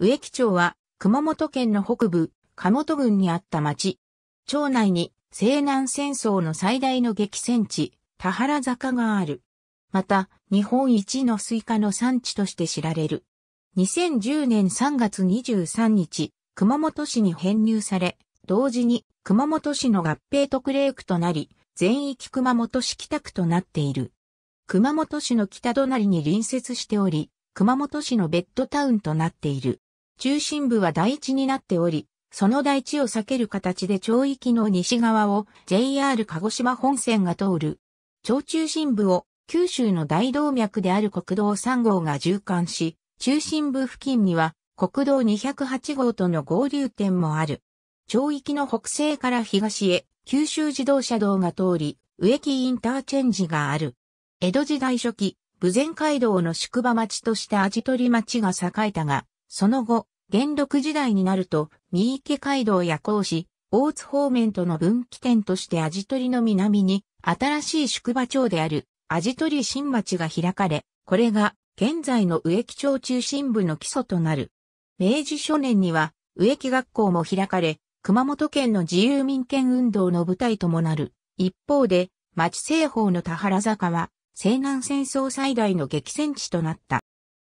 植木町は、熊本県の北部、鹿本郡にあった町。町内に、西南戦争の最大の激戦地、田原坂がある。また、日本一のスイカの産地として知られる。2010年3月23日、熊本市に編入され、同時に熊本市の合併特例区となり、全域熊本市北区となっている。熊本市の北隣に隣接しており、熊本市のベッドタウンとなっている。中心部は台地になっており、その台地を避ける形で町域の西側を JR 鹿児島本線が通る。町中心部を九州の大動脈である国道3号が縦貫し、中心部付近には国道208号との合流点もある。町域の北西から東へ九州自動車道が通り、植木インターチェンジがある。江戸時代初期、武前街道の宿場町として味取り町が栄えたが、その後、元禄時代になると、三池街道や甲子、大津方面との分岐点として味取の南に、新しい宿場町である、味取新町が開かれ、これが、現在の植木町中心部の基礎となる。明治初年には、植木学校も開かれ、熊本県の自由民権運動の舞台ともなる。一方で、町西方の田原坂は、西南戦争最大の激戦地となった。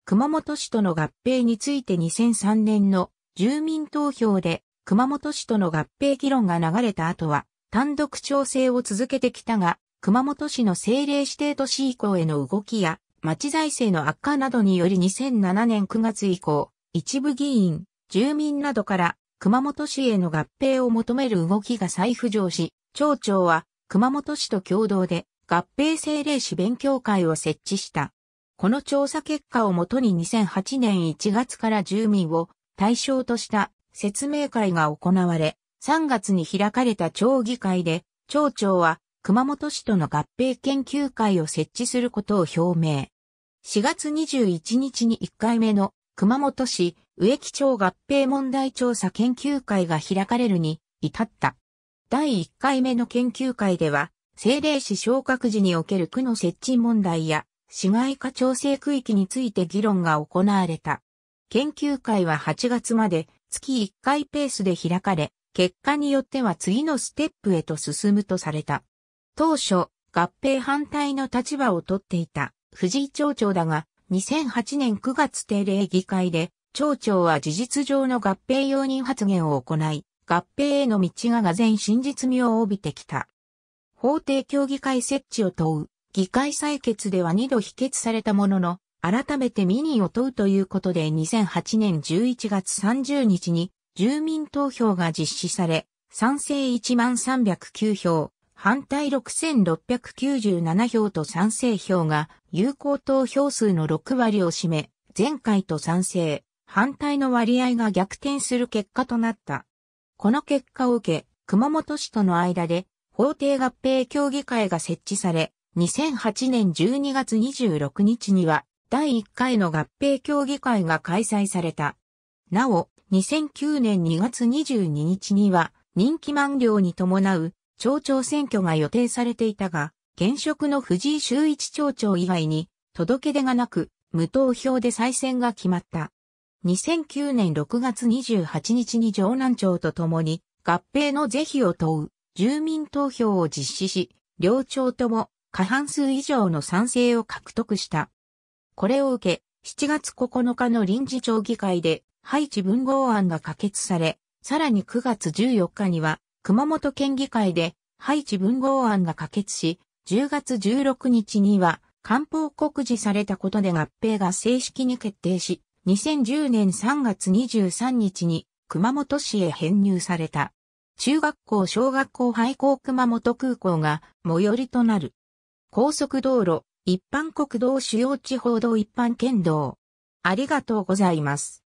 熊本市との合併について2003年の住民投票で熊本市との合併議論が流れた後は単独調整を続けてきたが、熊本市の政令指定都市移行への動きや町財政の悪化などにより2007年9月以降、一部議員、住民などから熊本市への合併を求める動きが再浮上し、町長は熊本市と共同で合併政令市勉強会を設置した。この調査結果をもとに2008年1月から住民を対象とした説明会が行われ、3月に開かれた町議会で、町長は熊本市との合併研究会を設置することを表明。4月21日に1回目の熊本市植木町合併問題調査研究会が開かれるに至った。第1回目の研究会では、政令市昇格時における区の設置問題や市街化調整区域について議論が行われた。研究会は8月まで月1回ペースで開かれ、結果によっては次のステップへと進むとされた。当初、合併反対の立場をとっていた藤井町長だが、2008年9月定例議会で、町長は事実上の合併容認発言を行い、合併への道がが然真実味を帯びてきた。法定協議会設置を問う議会採決では2度否決されたものの、改めて民意を問うということで2008年11月30日に住民投票が実施され、賛成1309票、反対6697票と賛成票が有効投票数の6割を占め、前回と賛成、反対の割合が逆転する結果となった。この結果を受け、熊本市との間で法定合併協議会が設置され、2008年12月26日には第1回の合併協議会が開催された。なお、2009年2月22日には人気満了に伴う町長選挙が予定されていたが、現職の藤井修一町長以外に届け出がなく、無投票で再選が決まった。2009年6月28日に城南町と共に合併の是非を問う住民投票を実施し、両町とも過半数以上の賛成を獲得した。これを受け、7月9日の臨時町議会で、ハイチ文豪案が可決され、さらに9月14日には、熊本県議会で、ハイチ文豪案が可決し、10月16日には、官報告示されたことで合併が正式に決定し、2010年3月23日に熊本市へ編入された。中学校小学校廃校熊本空港が最寄りとなる。高速道路、一般国道主要地方道一般県道。ありがとうございます。